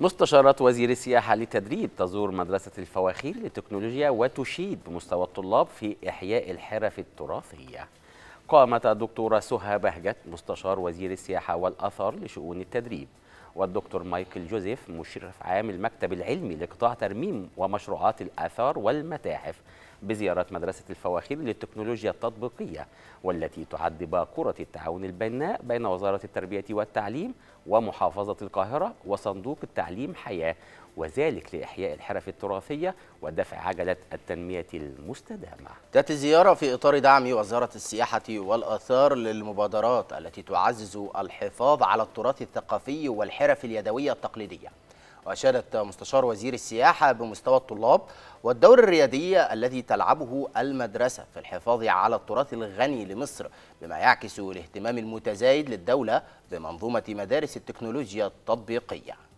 مستشارة وزير السياحة للتدريب تزور مدرسة الفواخير للتكنولوجيا وتشيد بمستوى الطلاب في إحياء الحرف التراثية قامت الدكتورة سهى بهجت مستشار وزير السياحة والأثر لشؤون التدريب والدكتور مايكل جوزيف مشرف عام المكتب العلمي لقطاع ترميم ومشروعات الآثار والمتاحف بزيارة مدرسة الفواخير للتكنولوجيا التطبيقية والتي تعد باقورة التعاون البناء بين وزارة التربية والتعليم ومحافظة القاهرة وصندوق التعليم حياة وذلك لإحياء الحرف التراثية ودفع عجلة التنمية المستدامة تأتي الزيارة في إطار دعم وزارة السياحة والآثار للمبادرات التي تعزز الحفاظ على التراث الثقافي والحرف اليدوية التقليدية وأشادت مستشار وزير السياحة بمستوى الطلاب والدور الريادي الذي تلعبه المدرسة في الحفاظ على التراث الغني لمصر بما يعكس الاهتمام المتزايد للدولة بمنظومة مدارس التكنولوجيا التطبيقية